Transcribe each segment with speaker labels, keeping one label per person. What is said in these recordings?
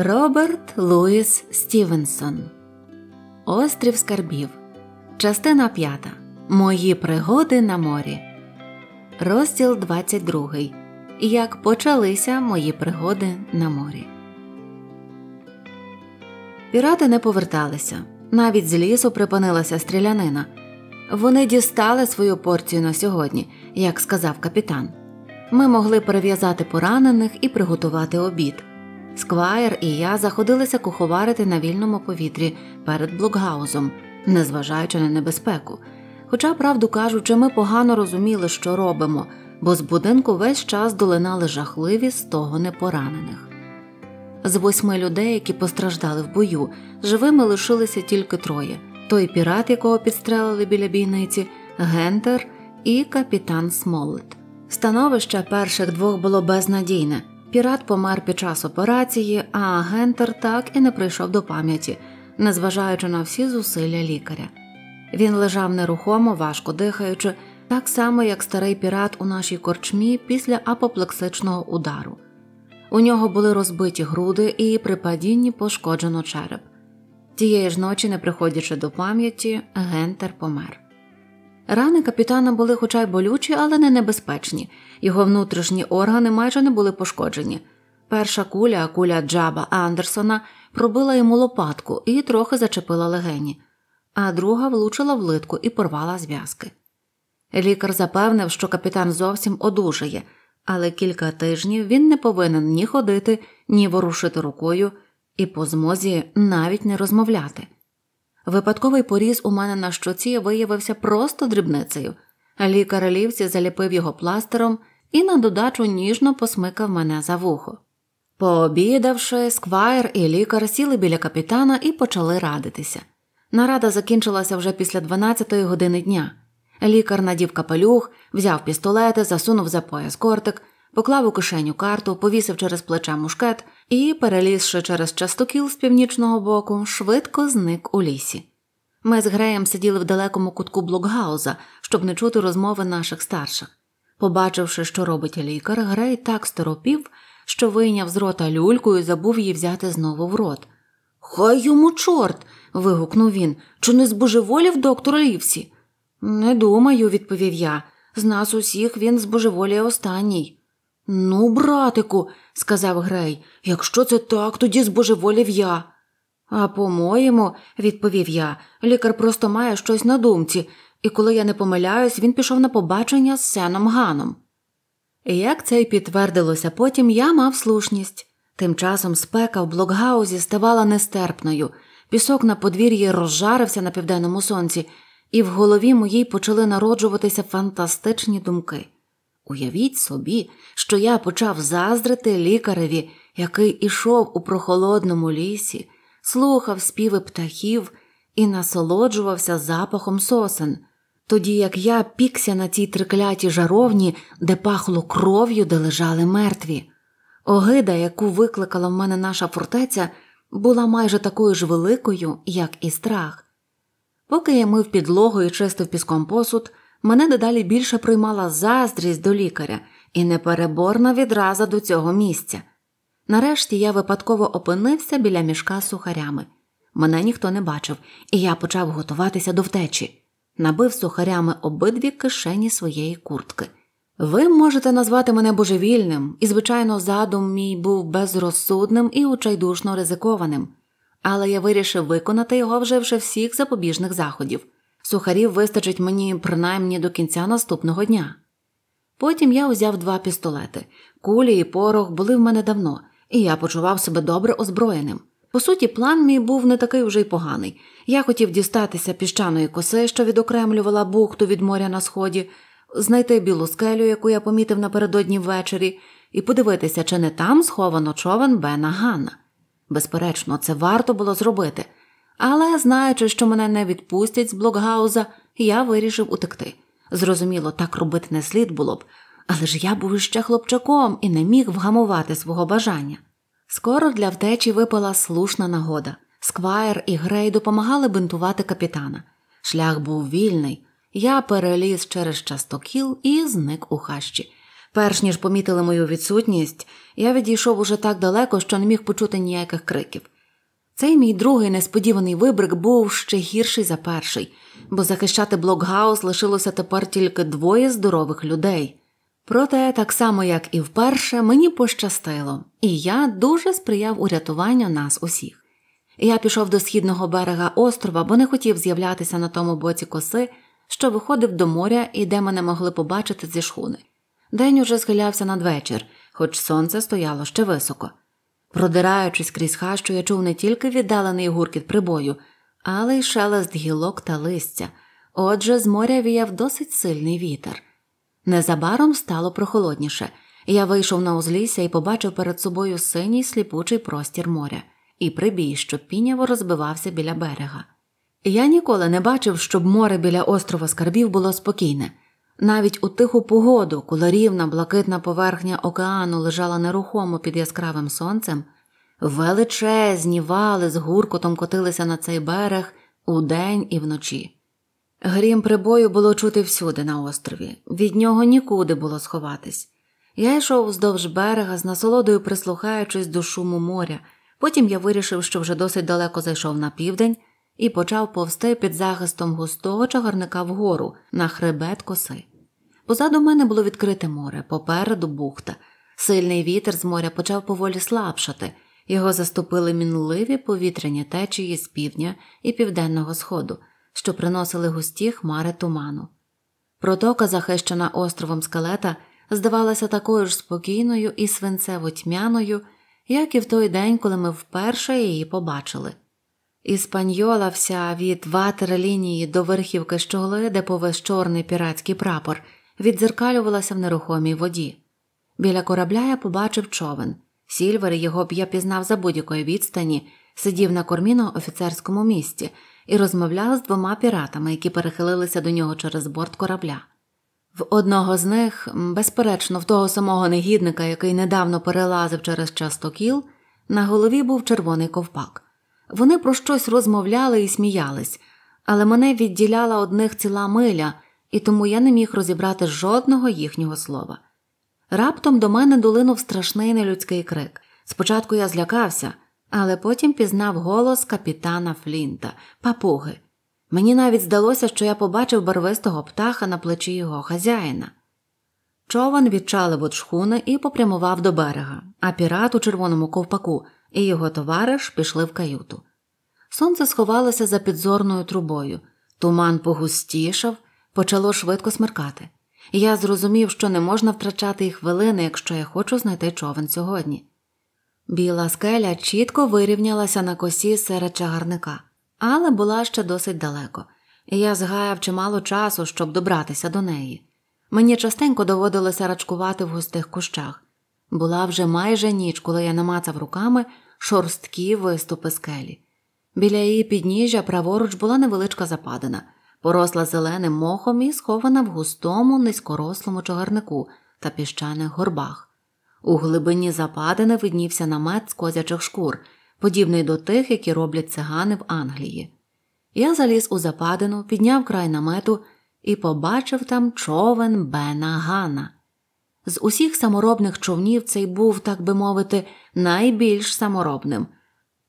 Speaker 1: Роберт Луїс Стівенсон Острів Скарбів. Частина 5. Мої пригоди на морі. Розділ 22. Як почалися мої пригоди на морі. Пірати не поверталися. Навіть з лісу припинилася стрілянина. Вони дістали свою порцію на сьогодні, як сказав капітан. Ми могли перев'язати поранених і приготувати обід. Сквайр і я заходилися куховарити на вільному повітрі перед блокгаузом, незважаючи на небезпеку. Хоча, правду кажучи, ми погано розуміли, що робимо, бо з будинку весь час долинали жахливі стогони поранених. З восьми людей, які постраждали в бою, живими лишилися тільки троє: той пірат, якого підстрелили біля бійниці, Гентер і капітан Смоллет. Становище перших двох було безнадійне. Пірат помер під час операції, а Гентер так і не прийшов до пам'яті, незважаючи на всі зусилля лікаря. Він лежав нерухомо, важко дихаючи, так само як старий пірат у нашій корчмі після апоплексичного удару. У нього були розбиті груди і при падінні пошкоджено череп. Тієї ж ночі, не приходячи до пам'яті, Гентер помер. Рани капітана були хоча й болючі, але не небезпечні, його внутрішні органи майже не були пошкоджені. Перша куля, куля Джаба Андерсона, пробила йому лопатку і трохи зачепила легені, а друга влучила в литку і порвала зв'язки. Лікар запевнив, що капітан зовсім одужає, але кілька тижнів він не повинен ні ходити, ні ворушити рукою і по змозі навіть не розмовляти. Випадковий поріз у мене на щоці виявився просто дрібницею. Лікар лівці заліпив його пластером і на додачу ніжно посмикав мене за вухо. Пообідавши, сквайр і лікар сіли біля капітана і почали радитися. Нарада закінчилася вже після 12-ї години дня. Лікар надів капелюх, взяв пістолети, засунув за пояс кортик поклав у кишеню карту, повісив через плече мушкет і, перелізши через частокіл з північного боку, швидко зник у лісі. Ми з Греєм сиділи в далекому кутку блокгауза, щоб не чути розмови наших старших. Побачивши, що робить лікар, Грей так сторопів, що вийняв з рота люльку і забув її взяти знову в рот. Хай йому чорт. вигукнув він. Чи не збожеволів доктор Лівсі? Не думаю, відповів я. З нас усіх він збожеволіє останній. Ну, братику, сказав Грей, якщо це так, тоді збожеволів я. А по-моєму, відповів я, лікар просто має щось на думці, і коли я не помиляюсь, він пішов на побачення з Сеном Ганом. Як це й підтвердилося потім, я мав слушність. Тим часом спека в блокгаузі ставала нестерпною, пісок на подвір'ї розжарився на південному сонці, і в голові моїй почали народжуватися фантастичні думки. Уявіть собі, що я почав заздрити лікареві, який ішов у прохолодному лісі, слухав співи птахів і насолоджувався запахом сосен, тоді як я пікся на цій триклятій жаровні, де пахло кров'ю, де лежали мертві. Огида, яку викликала в мене наша фортеця, була майже такою ж великою, як і страх. Поки я мив підлогу і чистив піском посуд, Мене дедалі більше приймала заздрість до лікаря і непереборна відраза до цього місця. Нарешті я випадково опинився біля мішка з сухарями. Мене ніхто не бачив, і я почав готуватися до втечі, набив сухарями обидві кишені своєї куртки. Ви можете назвати мене божевільним, і, звичайно, задум мій був безрозсудним і очайдушно ризикованим, але я вирішив виконати його, вживши всіх запобіжних заходів сухарів вистачить мені принаймні до кінця наступного дня. Потім я узяв два пістолети, кулі і порох були в мене давно, і я почував себе добре озброєним. По суті, план мій був не такий уже й поганий. Я хотів дістатися піщаної коси, що відокремлювала бухту від моря на сході, знайти білу скелю, яку я помітив напередодні ввечері, і подивитися, чи не там сховано човен Бена Ганна. Безперечно, це варто було зробити. Але, знаючи, що мене не відпустять з блокгауза, я вирішив утекти. Зрозуміло, так робити не слід було б, але ж я був ще хлопчаком і не міг вгамувати свого бажання. Скоро для втечі випала слушна нагода. Сквайр і Грей допомагали бинтувати капітана. Шлях був вільний, я переліз через частокіл і зник у хащі. Перш ніж помітили мою відсутність, я відійшов уже так далеко, що не міг почути ніяких криків. Цей мій другий несподіваний вибрик був ще гірший за перший, бо захищати блокгаус лишилося тепер тільки двоє здорових людей. Проте, так само як і вперше, мені пощастило, і я дуже сприяв урятуванню нас усіх. Я пішов до східного берега острова, бо не хотів з'являтися на тому боці коси, що виходив до моря і де мене могли побачити зі шхуни. День уже схилявся надвечір, хоч сонце стояло ще високо. Продираючись крізь хащу, я чув не тільки віддалений гуркіт прибою, але й шелест гілок та листя. Отже, з моря віяв досить сильний вітер. Незабаром стало прохолодніше. Я вийшов на узлісся і побачив перед собою синій сліпучий простір моря і прибій, що піняво розбивався біля берега. Я ніколи не бачив, щоб море біля острова Скарбів було спокійне. Навіть у тиху погоду, коли рівна блакитна поверхня океану лежала нерухомо під яскравим сонцем, величезні вали з гуркотом котилися на цей берег удень і вночі. Грім прибою було чути всюди на острові, від нього нікуди було сховатись. Я йшов вздовж берега з насолодою прислухаючись до шуму моря. Потім я вирішив, що вже досить далеко зайшов на південь і почав повсти під захистом густого чагарника вгору на хребет коси. Позаду мене було відкрите море, попереду бухта. Сильний вітер з моря почав поволі слабшати, його заступили мінливі повітряні течії з півдня і південного сходу, що приносили густі хмари туману. Протока, захищена островом скалета, здавалася такою ж спокійною і свинцево тьмяною, як і в той день, коли ми вперше її побачили. Іспаньола вся від ватер лінії до верхівки щогли, де повез чорний піратський прапор віддзеркалювалася в нерухомій воді. Біля корабля я побачив човен. Сільвер його б я пізнав за будь-якої відстані, сидів на кормі на офіцерському місці і розмовляв з двома піратами, які перехилилися до нього через борт корабля. В одного з них, безперечно, в того самого негідника, який недавно перелазив через частокіл, на голові був червоний ковпак. Вони про щось розмовляли і сміялись, але мене відділяла одних ціла миля, і тому я не міг розібрати жодного їхнього слова. Раптом до мене долинув страшний нелюдський крик. Спочатку я злякався, але потім пізнав голос капітана Флінта, папуги. Мені навіть здалося, що я побачив барвистого птаха на плечі його хазяїна. Човен відчалив від шхуни і попрямував до берега, а пірат у червоному ковпаку і його товариш пішли в каюту. Сонце сховалося за підзорною трубою, туман погустішав, Почало швидко смеркати, я зрозумів, що не можна втрачати і хвилини, якщо я хочу знайти човен сьогодні. Біла скеля чітко вирівнялася на косі серед чагарника, але була ще досить далеко, і я згаяв чимало часу, щоб добратися до неї. Мені частенько доводилося рачкувати в густих кущах. Була вже майже ніч, коли я намацав руками шорсткі виступи скелі. Біля її підніжжя праворуч була невеличка западина поросла зеленим мохом і схована в густому, низькорослому чагарнику та піщаних горбах. У глибині западини виднівся намет з козячих шкур, подібний до тих, які роблять цигани в Англії. Я заліз у западину, підняв край намету і побачив там човен Бена Гана. З усіх саморобних човнів цей був, так би мовити, найбільш саморобним.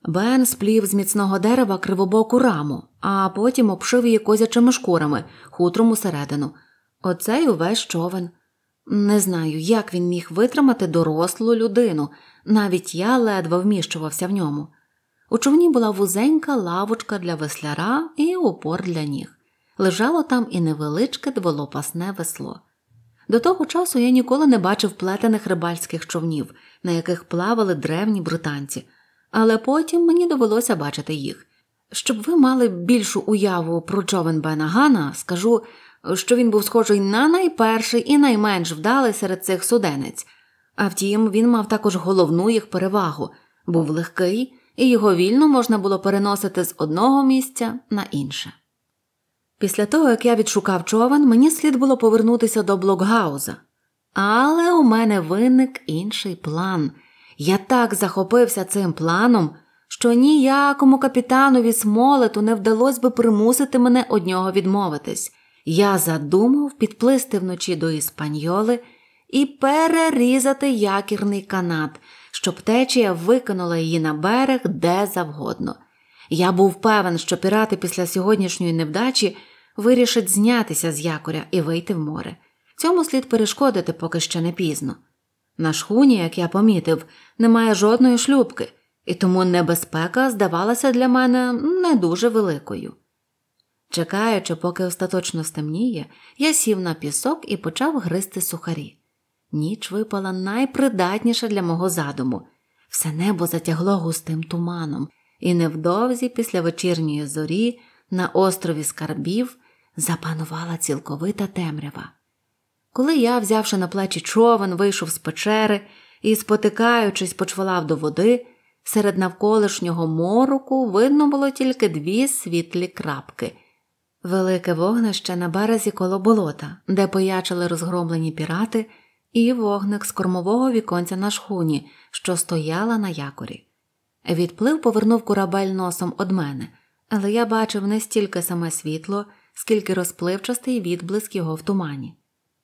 Speaker 1: Бен сплів з міцного дерева кривобоку раму, а потім обшив її козячими шкурами, хутром усередину. Оце й увесь човен. Не знаю, як він міг витримати дорослу людину, навіть я ледве вміщувався в ньому. У човні була вузенька лавочка для весляра і опор для ніг. Лежало там і невеличке дволопасне весло. До того часу я ніколи не бачив плетених рибальських човнів, на яких плавали древні британці але потім мені довелося бачити їх. Щоб ви мали більшу уяву про човен Бенагана, скажу, що він був схожий на найперший і найменш вдалий серед цих суденець, а втім, він мав також головну їх перевагу, був легкий, і його вільно можна було переносити з одного місця на інше. Після того, як я відшукав човен, мені слід було повернутися до блокгауза, але у мене виник інший план. Я так захопився цим планом, що ніякому капітанові смолету не вдалося би примусити мене од нього відмовитись. Я задумав підплисти вночі до іспаньоли і перерізати якірний канат, щоб течія викинула її на берег де завгодно. Я був певен, що пірати після сьогоднішньої невдачі вирішать знятися з якоря і вийти в море. Цьому слід перешкодити, поки ще не пізно. На шхуні, як я помітив, немає жодної шлюбки, і тому небезпека здавалася для мене не дуже великою. Чекаючи, поки остаточно стемніє, я сів на пісок і почав гризти сухарі. Ніч випала найпридатніша для мого задуму. Все небо затягло густим туманом, і невдовзі, після вечірньої зорі, на острові Скарбів запанувала цілковита темрява. Коли я, взявши на плечі човен, вийшов з печери і, спотикаючись, почвалав до води, серед навколишнього мороку видно було тільки дві світлі крапки велике вогнище на березі коло болота, де поячили розгромлені пірати, і вогник з кормового віконця на шхуні, що стояла на якорі. Відплив повернув корабель носом од мене, але я бачив не стільки саме світло, скільки розпливчастий відблиск його в тумані.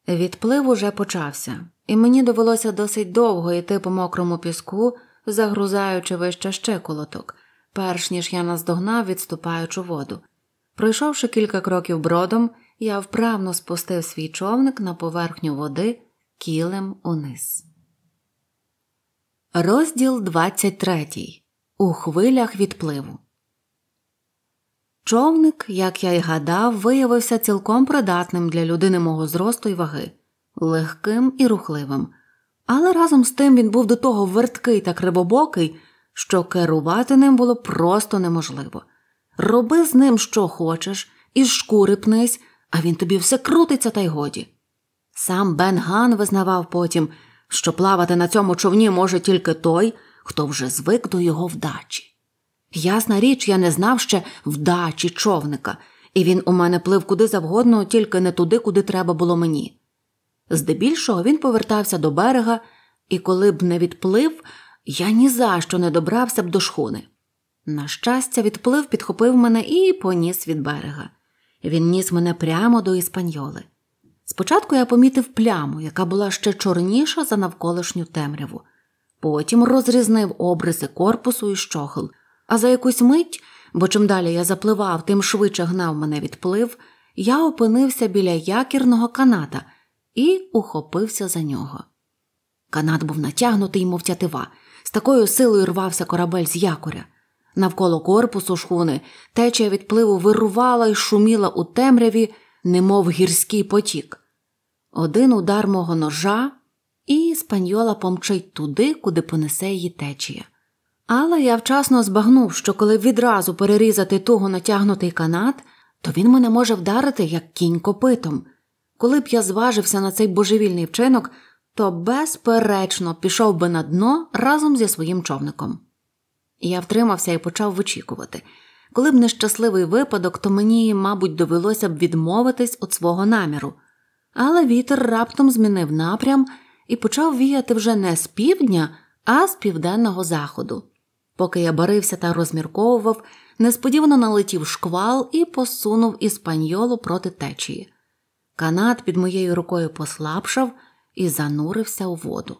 Speaker 1: Відплив уже почався, і мені довелося досить довго йти по мокрому піску, загрузаючи вище щиколоток, перш ніж я наздогнав відступаючу воду. Пройшовши кілька кроків бродом, я вправно спустив свій човник на поверхню води кілем униз. Розділ 23. У хвилях відпливу. Човник, як я й гадав, виявився цілком придатним для людини мого зросту й ваги, легким і рухливим, але разом з тим він був до того верткий та кривобокий, що керувати ним було просто неможливо. Роби з ним що хочеш, із шкури пнись, а він тобі все крутиться, та й годі. Сам Бен Ган визнавав потім, що плавати на цьому човні може тільки той, хто вже звик до його вдачі. Ясна річ, я не знав ще вдачі човника, і він у мене плив куди завгодно, тільки не туди, куди треба було мені. Здебільшого він повертався до берега, і коли б не відплив, я ні за що не добрався б до шхуни. На щастя, відплив підхопив мене і поніс від берега. Він ніс мене прямо до іспаньоли. Спочатку я помітив пляму, яка була ще чорніша за навколишню темряву, потім розрізнив обриси корпусу і щохл – а за якусь мить, бо чим далі я запливав, тим швидше гнав мене відплив, я опинився біля якірного каната і ухопився за нього. Канат був натягнутий, мов тятива, з такою силою рвався корабель з якоря. Навколо корпусу шхуни течія відпливу вирувала і шуміла у темряві, немов гірський потік. Один удар мого ножа, і спаньола помчить туди, куди понесе її течія. Але я вчасно збагнув, що коли відразу перерізати туго натягнутий канат, то він мене може вдарити як кінь копитом. Коли б я зважився на цей божевільний вчинок, то безперечно пішов би на дно разом зі своїм човником. Я втримався і почав вичікувати. Коли б нещасливий випадок, то мені, мабуть, довелося б відмовитись від свого наміру. Але вітер раптом змінив напрям і почав віяти вже не з півдня, а з південного заходу. Поки я барився та розмірковував, несподівано налетів шквал і посунув іспаньолу проти течії. Канат під моєю рукою послабшав і занурився у воду.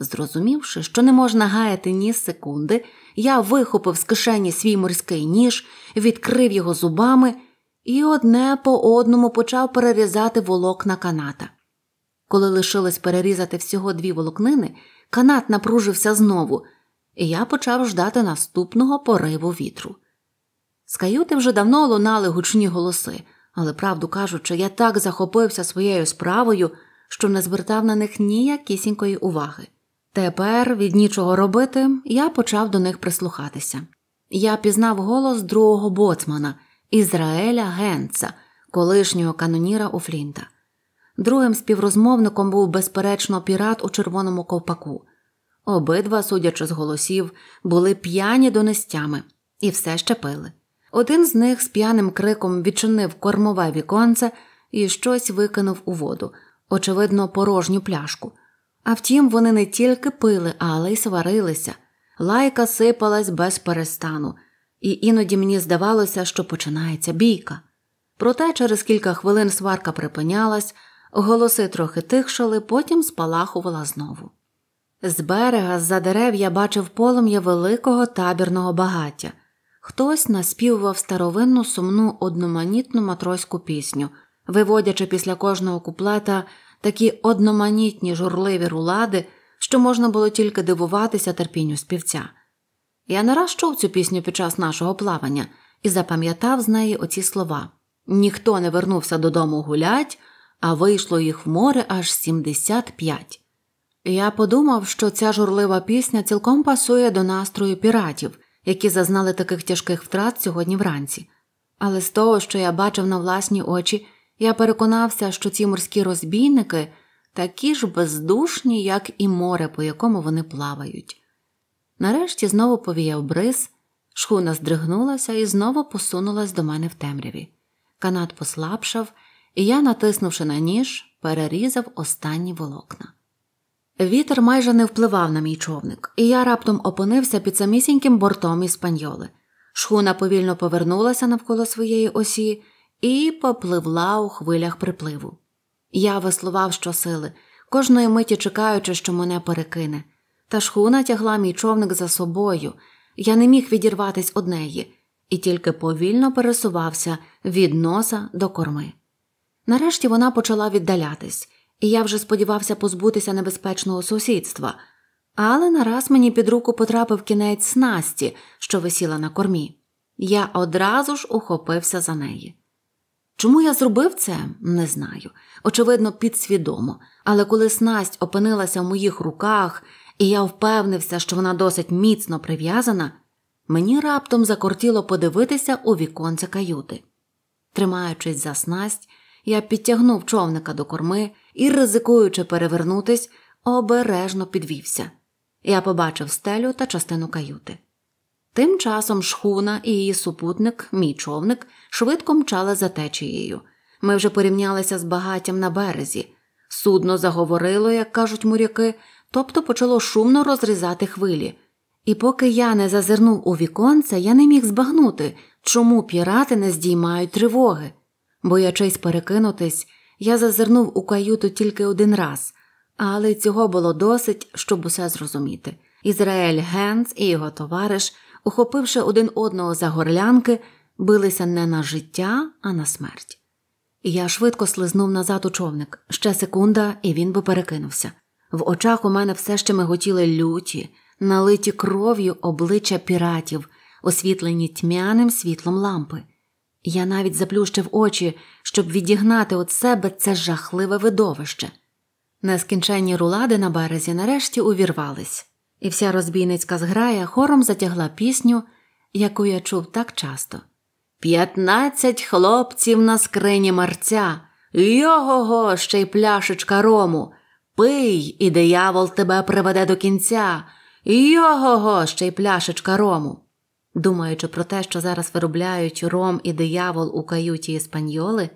Speaker 1: Зрозумівши, що не можна гаяти ні секунди, я вихопив з кишені свій морський ніж, відкрив його зубами і одне по одному почав перерізати волокна каната. Коли лишилось перерізати всього дві волокнини, канат напружився знову, і я почав ждати наступного пориву вітру. З каюти вже давно лунали гучні голоси, але, правду кажучи, я так захопився своєю справою, що не звертав на них ніякісінької уваги. Тепер, від нічого робити, я почав до них прислухатися. Я пізнав голос другого боцмана, Ізраеля Генца, колишнього каноніра у Флінта. Другим співрозмовником був, безперечно, пірат у червоному ковпаку. Обидва, судячи з голосів, були п'яні донестями і все ще пили. Один з них з п'яним криком відчинив кормове віконце і щось викинув у воду, очевидно, порожню пляшку. А втім, вони не тільки пили, але й сварилися. Лайка сипалась без перестану, і іноді мені здавалося, що починається бійка. Проте через кілька хвилин сварка припинялась, голоси трохи тихшали, потім спалахувала знову. З берега з за дерев я бачив полум'я великого табірного багаття. Хтось наспівував старовинну сумну одноманітну матроську пісню, виводячи після кожного куплета такі одноманітні журливі рулади, що можна було тільки дивуватися терпінню співця. Я не раз чув цю пісню під час нашого плавання і запам'ятав з неї оці слова ніхто не вернувся додому гулять, а вийшло їх в море аж 75». Я подумав, що ця журлива пісня цілком пасує до настрою піратів, які зазнали таких тяжких втрат сьогодні вранці. Але з того, що я бачив на власні очі, я переконався, що ці морські розбійники такі ж бездушні, як і море, по якому вони плавають. Нарешті знову повіяв бриз, шхуна здригнулася і знову посунулась до мене в темряві. Канат послабшав, і я, натиснувши на ніж, перерізав останні волокна. Вітер майже не впливав на мій човник, і я раптом опинився під самісіньким бортом іспаньоли. Шхуна повільно повернулася навколо своєї осі і попливла у хвилях припливу. Я веслував щосили, кожної миті чекаючи, що мене перекине. Та шхуна тягла мій човник за собою, я не міг відірватися од неї, і тільки повільно пересувався від носа до корми. Нарешті вона почала віддалятись і я вже сподівався позбутися небезпечного сусідства, але нараз мені під руку потрапив кінець снасті, що висіла на кормі. Я одразу ж ухопився за неї. Чому я зробив це, не знаю. Очевидно, підсвідомо, але коли снасть опинилася в моїх руках, і я впевнився, що вона досить міцно прив'язана, мені раптом закортіло подивитися у віконце каюти. Тримаючись за снасть, я підтягнув човника до корми і, ризикуючи перевернутись, обережно підвівся. Я побачив стелю та частину каюти. Тим часом шхуна і її супутник, мій човник, швидко мчали за течією. Ми вже порівнялися з багаттям на березі. Судно заговорило, як кажуть моряки, тобто почало шумно розрізати хвилі. І поки я не зазирнув у віконце, я не міг збагнути, чому пірати не здіймають тривоги. Боячись перекинутись, я зазирнув у каюту тільки один раз, але цього було досить, щоб усе зрозуміти. Ізраїль Генц і його товариш, ухопивши один одного за горлянки, билися не на життя, а на смерть. Я швидко слизнув назад у човник, ще секунда, і він би перекинувся. В очах у мене все ще миготіли люті, налиті кров'ю обличчя піратів, освітлені тьмяним світлом лампи. Я навіть заплющив очі, щоб відігнати від себе це жахливе видовище. Нескінченні рулади на березі нарешті увірвались, і вся розбійницька зграя хором затягла пісню, яку я чув так часто. П'ятнадцять хлопців на скрині марця, його го ще й пляшечка рому. Пий, і диявол тебе приведе до кінця. Його го ще й пляшечка рому. Думаючи про те, що зараз виробляють ром і диявол у каюті іспаньоли,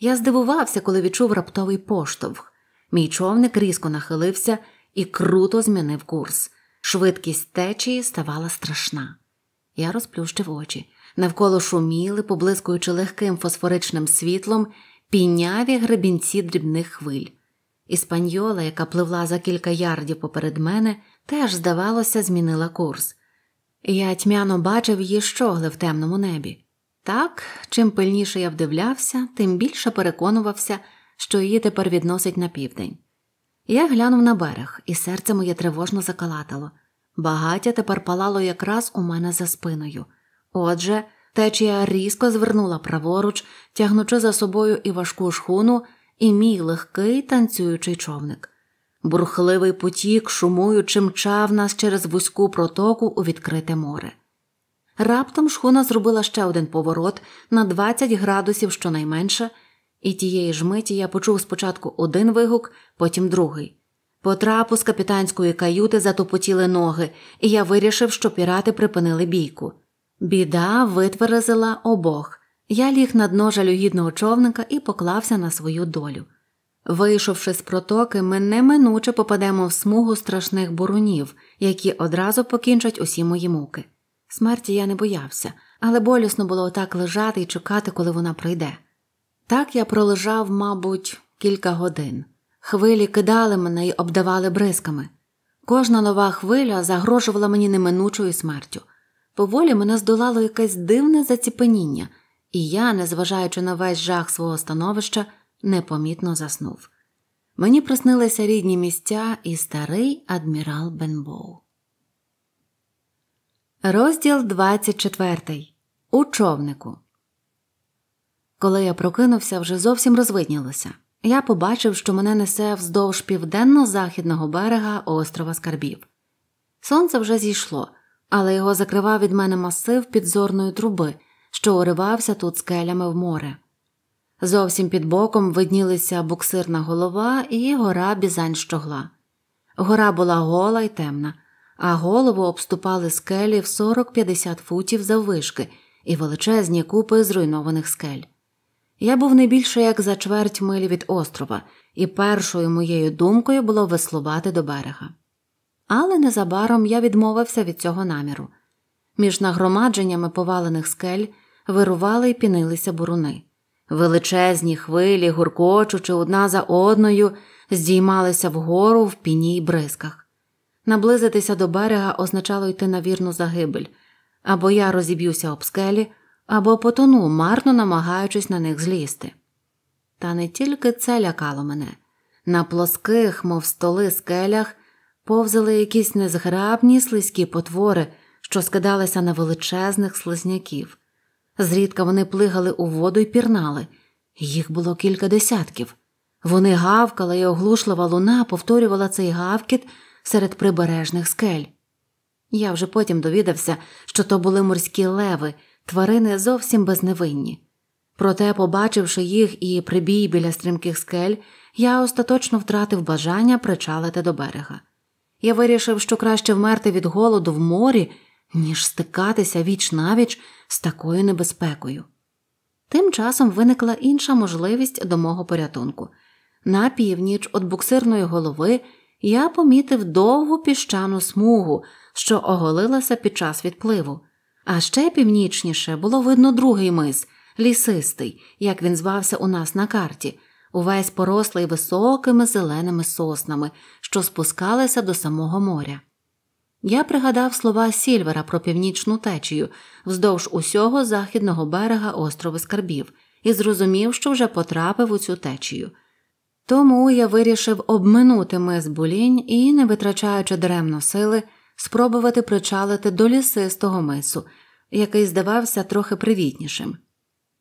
Speaker 1: я здивувався, коли відчув раптовий поштовх. Мій човник різко нахилився і круто змінив курс. Швидкість течії ставала страшна. Я розплющив очі. Навколо шуміли, поблискуючи легким фосфоричним світлом, піняві гребінці дрібних хвиль. Іспаньола, яка пливла за кілька ярдів поперед мене, теж, здавалося, змінила курс. Я тьмяно бачив її щогли в темному небі. Так, чим пильніше я вдивлявся, тим більше переконувався, що її тепер відносить на південь. Я глянув на берег, і серце моє тривожно закалатало. Багаття тепер палало якраз у мене за спиною. Отже, течія різко звернула праворуч, тягнучи за собою і важку шхуну, і мій легкий танцюючий човник. Бурхливий потік, шумуючи, мчав нас через вузьку протоку у відкрите море. Раптом шхуна зробила ще один поворот на 20 градусів щонайменше, і тієї ж миті я почув спочатку один вигук, потім другий. По трапу з капітанської каюти затопотіли ноги, і я вирішив, що пірати припинили бійку. Біда витверзила обох. Я ліг на дно жалюгідного човника і поклався на свою долю. Вийшовши з протоки, ми неминуче попадемо в смугу страшних бурунів, які одразу покінчать усі мої муки. Смерті я не боявся, але болісно було отак лежати і чекати, коли вона прийде. Так я пролежав, мабуть, кілька годин. Хвилі кидали мене і обдавали бризками. Кожна нова хвиля загрожувала мені неминучою смертю. Поволі мене здолало якесь дивне заціпеніння, і я, незважаючи на весь жах свого становища, непомітно заснув. Мені приснилися рідні місця і старий адмірал Бенбоу. Розділ 24. У човнику. Коли я прокинувся, вже зовсім розвиднілося. Я побачив, що мене несе вздовж південно-західного берега острова Скарбів. Сонце вже зійшло, але його закривав від мене масив підзорної труби, що уривався тут скелями в море. Зовсім під боком виднілися буксирна голова і гора бізань щогла. Гора була гола й темна, а голову обступали скелі в 40-50 футів заввишки і величезні купи зруйнованих скель. Я був не більше як за чверть милі від острова, і першою моєю думкою було веслувати до берега. Але незабаром я відмовився від цього наміру. Між нагромадженнями повалених скель вирували й пінилися буруни. Величезні хвилі, гуркочучи одна за одною, здіймалися вгору в піні й бризках. Наблизитися до берега означало йти на вірну загибель або я розіб'юся об скелі, або потону, марно намагаючись на них злізти. Та не тільки це лякало мене. На плоских, мов столи скелях, повзали якісь незграбні слизькі потвори, що скидалися на величезних слизняків. Зрідка вони плигали у воду і пірнали. Їх було кілька десятків. Вони гавкали і оглушлива луна повторювала цей гавкіт серед прибережних скель. Я вже потім довідався, що то були морські леви, тварини зовсім безневинні. Проте, побачивши їх і прибій біля стрімких скель, я остаточно втратив бажання причалити до берега. Я вирішив, що краще вмерти від голоду в морі, ніж стикатися віч навіч з такою небезпекою. Тим часом виникла інша можливість до мого порятунку. На північ від буксирної голови я помітив довгу піщану смугу, що оголилася під час відпливу, а ще північніше було видно другий мис, лісистий, як він звався у нас на карті, увесь порослий високими зеленими соснами, що спускалися до самого моря. Я пригадав слова Сільвера про північну течію вздовж усього західного берега острову Скарбів і зрозумів, що вже потрапив у цю течію. Тому я вирішив обминути мис булінь і, не витрачаючи даремно сили, спробувати причалити до лісистого мису, який здавався трохи привітнішим.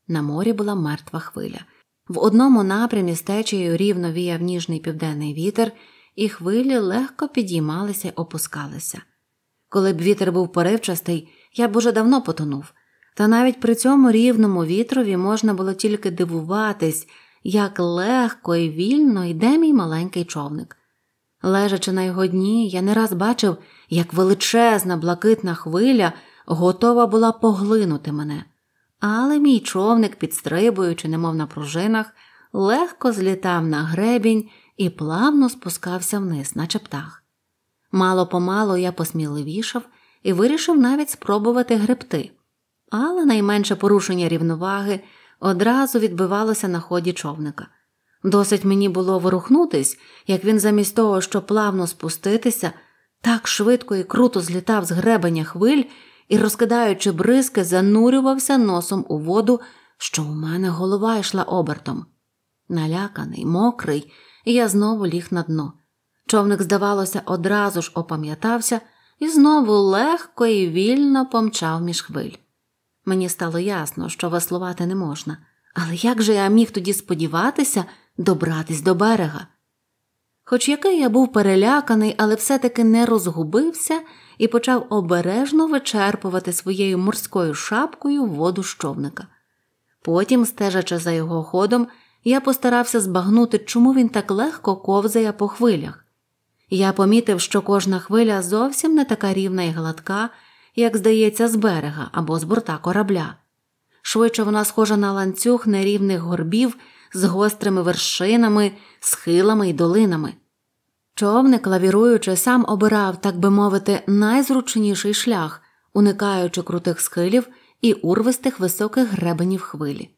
Speaker 1: На морі була мертва хвиля. В одному напрямі з течією рівно віяв ніжний південний вітер, і хвилі легко підіймалися й опускалися. Коли б вітер був поривчастий, я б уже давно потонув. Та навіть при цьому рівному вітрові можна було тільки дивуватись, як легко і вільно йде мій маленький човник. Лежачи на його дні, я не раз бачив, як величезна блакитна хвиля готова була поглинути мене. Але мій човник, підстрибуючи, немов на пружинах, легко злітав на гребінь і плавно спускався вниз, на чептах. Мало помалу я посміливішав і вирішив навіть спробувати гребти, але найменше порушення рівноваги одразу відбивалося на ході човника. Досить мені було ворухнутись, як він замість того, щоб плавно спуститися, так швидко і круто злітав з гребеня хвиль і, розкидаючи бризки, занурювався носом у воду, що у мене голова йшла обертом. Наляканий, мокрий, я знову ліг на дно. Човник, здавалося, одразу ж опам'ятався і знову легко і вільно помчав між хвиль. Мені стало ясно, що веслувати не можна, але як же я міг тоді сподіватися добратись до берега? Хоч який я був переляканий, але все-таки не розгубився і почав обережно вичерпувати своєю морською шапкою воду з човника. Потім, стежачи за його ходом, я постарався збагнути, чому він так легко ковзає по хвилях. Я помітив, що кожна хвиля зовсім не така рівна і гладка, як здається, з берега або з борта корабля. Швидше вона схожа на ланцюг нерівних горбів з гострими вершинами, схилами і долинами. Човник, лавіруючи, сам обирав, так би мовити, найзручніший шлях, уникаючи крутих схилів і урвистих високих гребенів хвилі.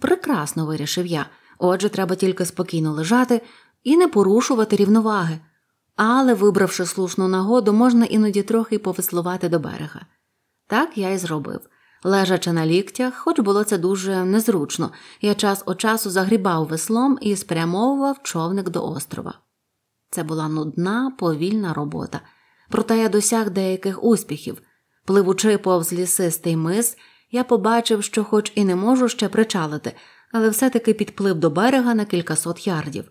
Speaker 1: Прекрасно вирішив я, отже, треба тільки спокійно лежати і не порушувати рівноваги, але, вибравши слушну нагоду, можна іноді трохи повеслувати до берега. Так я і зробив. Лежачи на ліктях, хоч було це дуже незручно, я час од часу загрібав веслом і спрямовував човник до острова. Це була нудна, повільна робота, проте я досяг деяких успіхів. Пливучи повз лісистий мис, я побачив, що, хоч і не можу ще причалити, але все таки підплив до берега на кількасот ярдів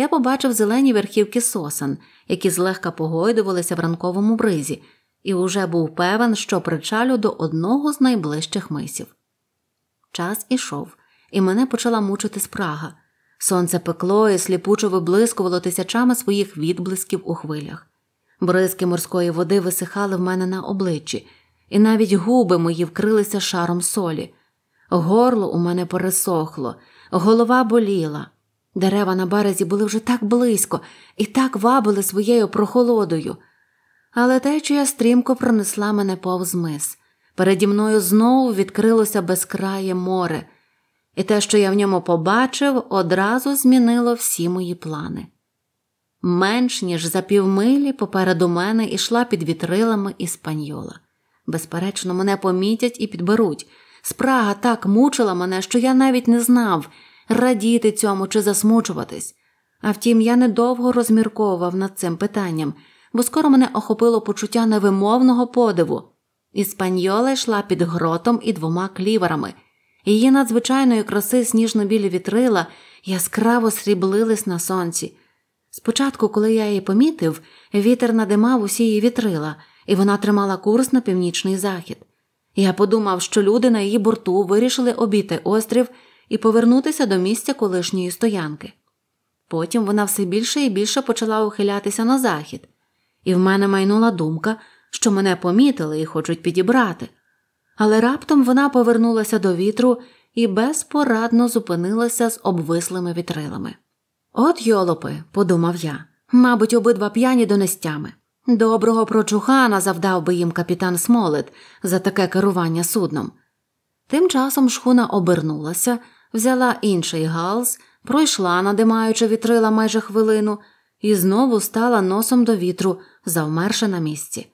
Speaker 1: я побачив зелені верхівки сосен, які злегка погойдувалися в ранковому бризі, і уже був певен, що причалю до одного з найближчих мисів. Час ішов, і мене почала мучити спрага. Сонце пекло і сліпучо виблискувало тисячами своїх відблисків у хвилях. Бризки морської води висихали в мене на обличчі, і навіть губи мої вкрилися шаром солі. Горло у мене пересохло, голова боліла. Дерева на березі були вже так близько і так вабили своєю прохолодою. Але те, течія стрімко пронесла мене повз мис. Переді мною знову відкрилося безкрає море, і те, що я в ньому побачив, одразу змінило всі мої плани. Менш ніж за півмилі попереду мене ішла під вітрилами іспаньола. Безперечно, мене помітять і підберуть. Спрага так мучила мене, що я навіть не знав радіти цьому чи засмучуватись. А втім, я недовго розмірковував над цим питанням, бо скоро мене охопило почуття невимовного подиву. Іспаньола йшла під гротом і двома кліверами. Її надзвичайної краси сніжно-білі вітрила яскраво сріблились на сонці. Спочатку, коли я її помітив, вітер надимав усі її вітрила, і вона тримала курс на північний захід. Я подумав, що люди на її борту вирішили обійти острів і повернутися до місця колишньої стоянки. Потім вона все більше і більше почала ухилятися на захід, і в мене майнула думка, що мене помітили і хочуть підібрати. Але раптом вона повернулася до вітру і безпорадно зупинилася з обвислими вітрилами. От, йолопи, подумав я, мабуть, обидва п'яні донестями. Доброго прочухана завдав би їм капітан Смолет за таке керування судном. Тим часом шхуна обернулася взяла інший галс, пройшла, надимаючи вітрила майже хвилину, і знову стала носом до вітру, завмерши на місці.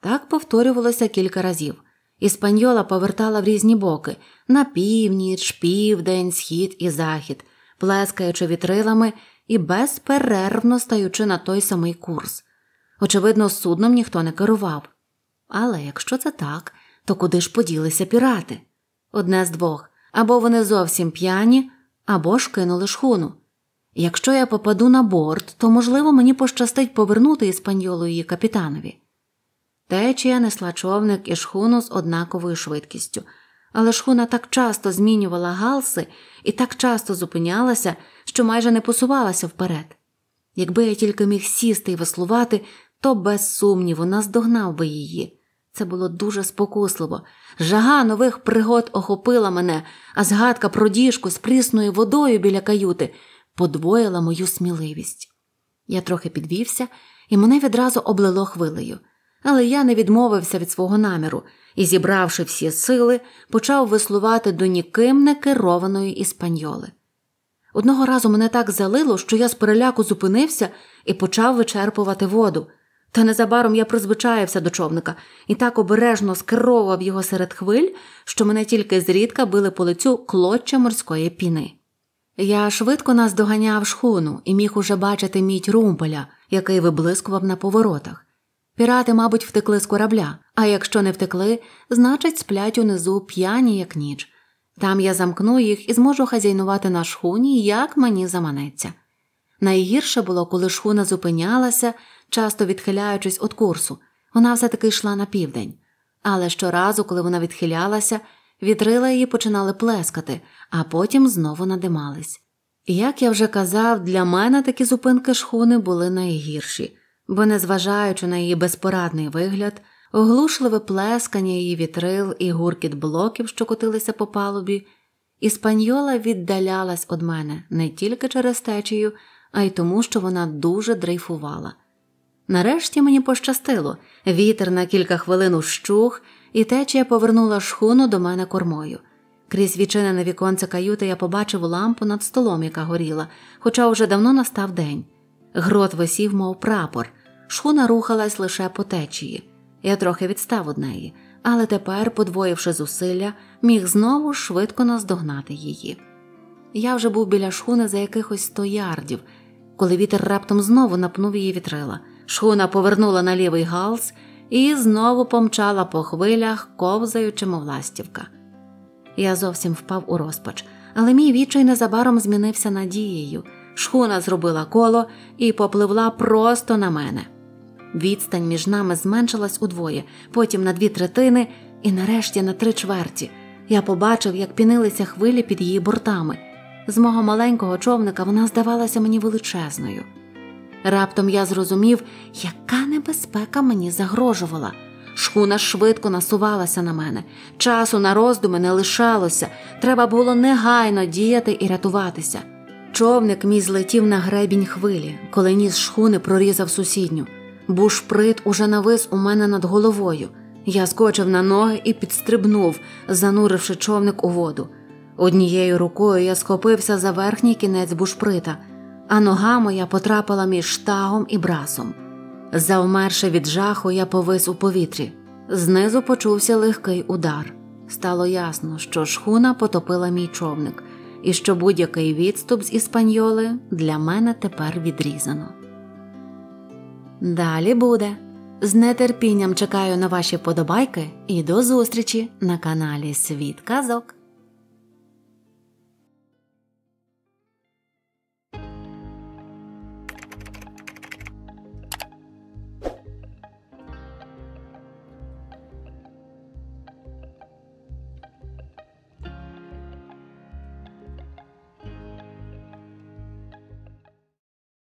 Speaker 1: Так повторювалося кілька разів. Іспаньола повертала в різні боки на північ, південь, схід і захід, плескаючи вітрилами і безперервно стаючи на той самий курс. Очевидно, судном ніхто не керував. Але якщо це так, то куди ж поділися пірати? Одне з двох або вони зовсім п'яні, або ж кинули шхуну. Якщо я попаду на борт, то, можливо, мені пощастить повернути іспаньолу її капітанові. Течія несла човник і шхуну з однаковою швидкістю, але шхуна так часто змінювала галси і так часто зупинялася, що майже не посувалася вперед. Якби я тільки міг сісти і веслувати, то без сумніву наздогнав би її. Це було дуже спокусливо. Жага нових пригод охопила мене, а згадка про діжку з прісною водою біля каюти подвоїла мою сміливість. Я трохи підвівся, і мене відразу облило хвилею. Але я не відмовився від свого наміру і, зібравши всі сили, почав веслувати до ніким не керованої іспаньоли. Одного разу мене так залило, що я з переляку зупинився і почав вичерпувати воду. Та незабаром я призвичаєвся до човника і так обережно скеровував його серед хвиль, що мене тільки зрідка били по лицю клоччя морської піни. Я швидко наздоганяв шхуну і міг уже бачити мідь румпеля, який виблискував на поворотах. Пірати, мабуть, втекли з корабля, а якщо не втекли, значить, сплять унизу п'яні, як ніч. Там я замкну їх і зможу хазяйнувати на шхуні, як мені заманеться. Найгірше було, коли шхуна зупинялася часто відхиляючись від курсу, вона все таки йшла на південь. Але щоразу, коли вона відхилялася, вітрила її починали плескати, а потім знову надимались. Як я вже казав, для мене такі зупинки шхуни були найгірші, бо, незважаючи на її безпорадний вигляд, оглушливе плескання її вітрил і гуркіт блоків, що котилися по палубі, іспаньола віддалялась від мене не тільки через течію, а й тому, що вона дуже дрейфувала. Нарешті мені пощастило вітер на кілька хвилин ущух, і течія повернула шхуну до мене кормою. Крізь відчинене віконце каюти я побачив лампу над столом, яка горіла, хоча вже давно настав день. Грот висів, мов прапор, шхуна рухалась лише по течії. Я трохи відстав од неї, але тепер, подвоївши зусилля, міг знову швидко наздогнати її. Я вже був біля шхуни за якихось сто ярдів, коли вітер раптом знову напнув її вітрила. Шхуна повернула на лівий галс і знову помчала по хвилях, ковзаючи, мовластівка. Я зовсім впав у розпач, але мій відчай незабаром змінився надією. Шхуна зробила коло і попливла просто на мене. Відстань між нами зменшилась удвоє, потім на дві третини і нарешті на три чверті. Я побачив, як пінилися хвилі під її бортами. З мого маленького човника вона здавалася мені величезною. Раптом я зрозумів, яка небезпека мені загрожувала. Шхуна швидко насувалася на мене. Часу на роздуми не лишалося, треба було негайно діяти і рятуватися. Човник мій злетів на гребінь хвилі, коли ніс шхуни прорізав сусідню. Бушприт уже навис у мене над головою. Я скочив на ноги і підстрибнув, зануривши човник у воду. Однією рукою я схопився за верхній кінець бушприта а нога моя потрапила між штагом і брасом. Завмерши від жаху, я повис у повітрі. Знизу почувся легкий удар. Стало ясно, що шхуна потопила мій човник, і що будь-який відступ з іспаньоли для мене тепер відрізано. Далі буде. З нетерпінням чекаю на ваші подобайки і до зустрічі на каналі Світ Казок.